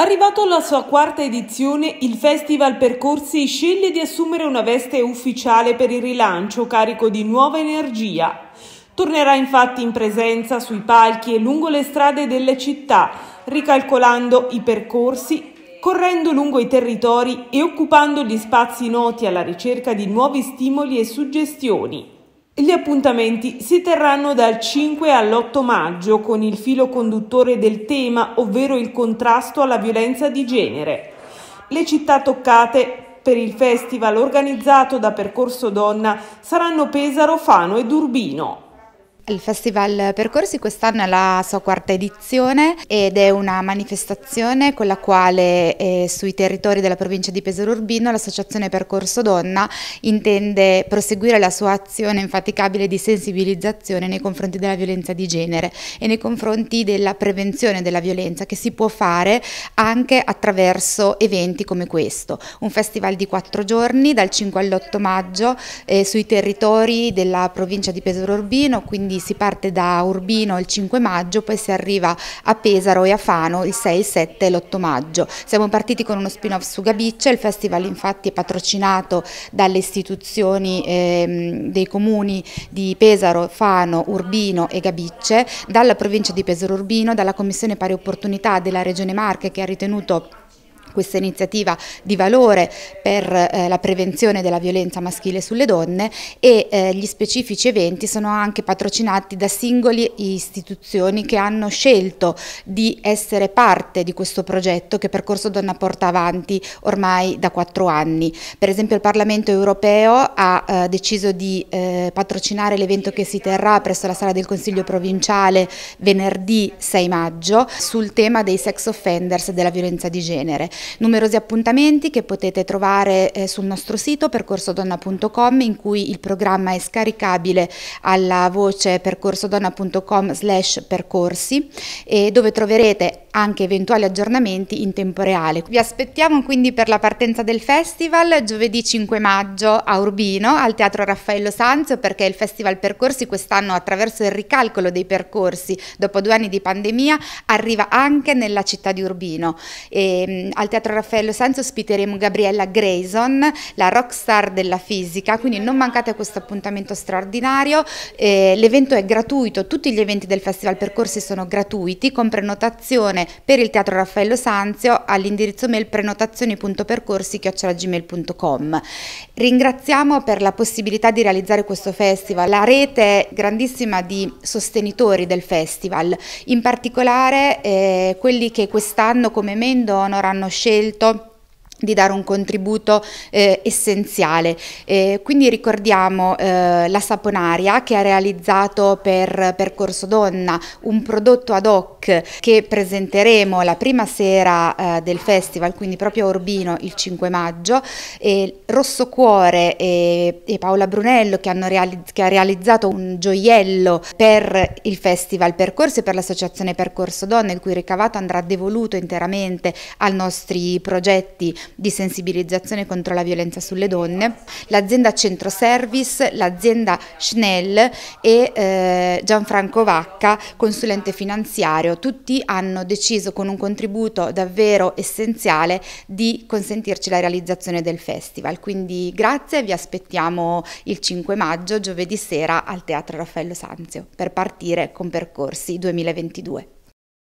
Arrivato alla sua quarta edizione, il Festival Percorsi sceglie di assumere una veste ufficiale per il rilancio carico di nuova energia. Tornerà infatti in presenza sui palchi e lungo le strade delle città, ricalcolando i percorsi, correndo lungo i territori e occupando gli spazi noti alla ricerca di nuovi stimoli e suggestioni. Gli appuntamenti si terranno dal 5 all'8 maggio con il filo conduttore del tema, ovvero il contrasto alla violenza di genere. Le città toccate per il festival organizzato da Percorso Donna saranno Pesaro, Fano ed Urbino. Il Festival Percorsi quest'anno è la sua quarta edizione ed è una manifestazione con la quale eh, sui territori della provincia di Pesaro Urbino l'associazione Percorso Donna intende proseguire la sua azione infaticabile di sensibilizzazione nei confronti della violenza di genere e nei confronti della prevenzione della violenza che si può fare anche attraverso eventi come questo. Un festival di quattro giorni dal 5 all'8 maggio eh, sui territori della provincia di Pesaro Urbino, quindi si parte da Urbino il 5 maggio, poi si arriva a Pesaro e a Fano il 6, il 7 e l'8 maggio. Siamo partiti con uno spin-off su Gabicce, il festival infatti è patrocinato dalle istituzioni eh, dei comuni di Pesaro, Fano, Urbino e Gabicce, dalla provincia di Pesaro Urbino, dalla Commissione Pari Opportunità della Regione Marche che ha ritenuto questa iniziativa di valore per eh, la prevenzione della violenza maschile sulle donne e eh, gli specifici eventi sono anche patrocinati da singole istituzioni che hanno scelto di essere parte di questo progetto che Percorso Donna porta avanti ormai da quattro anni. Per esempio il Parlamento europeo ha eh, deciso di eh, patrocinare l'evento che si terrà presso la sala del Consiglio provinciale venerdì 6 maggio sul tema dei sex offenders e della violenza di genere numerosi appuntamenti che potete trovare eh, sul nostro sito percorsodonna.com in cui il programma è scaricabile alla voce percorsodonna.com slash percorsi e dove troverete anche eventuali aggiornamenti in tempo reale. Vi aspettiamo quindi per la partenza del festival giovedì 5 maggio a Urbino al Teatro Raffaello Sanzio perché il Festival Percorsi quest'anno attraverso il ricalcolo dei percorsi dopo due anni di pandemia arriva anche nella città di Urbino. E, ehm, al al Teatro Raffaello Sanz ospiteremo Gabriella Grayson, la rockstar della fisica, quindi non mancate a questo appuntamento straordinario. Eh, L'evento è gratuito, tutti gli eventi del Festival Percorsi sono gratuiti, con prenotazione per il Teatro Raffaello Sanzio all'indirizzo mail prenotazioni.percorsi.gmail.com. Ringraziamo per la possibilità di realizzare questo festival, la rete è grandissima di sostenitori del festival, in particolare eh, quelli che quest'anno come Mendo hanno scelto di dare un contributo eh, essenziale. Eh, quindi ricordiamo eh, la Saponaria che ha realizzato per Percorso Donna un prodotto ad hoc che presenteremo la prima sera eh, del festival, quindi proprio a Urbino il 5 maggio, e Rosso Cuore e, e Paola Brunello che, reali che ha realizzato un gioiello per il festival Percorso e per l'associazione Percorso Donna, il cui ricavato andrà devoluto interamente ai nostri progetti di sensibilizzazione contro la violenza sulle donne, l'azienda Centro Service, l'azienda Schnell e eh, Gianfranco Vacca, consulente finanziario, tutti hanno deciso con un contributo davvero essenziale di consentirci la realizzazione del festival. Quindi grazie, vi aspettiamo il 5 maggio, giovedì sera al Teatro Raffaello Sanzio, per partire con percorsi 2022.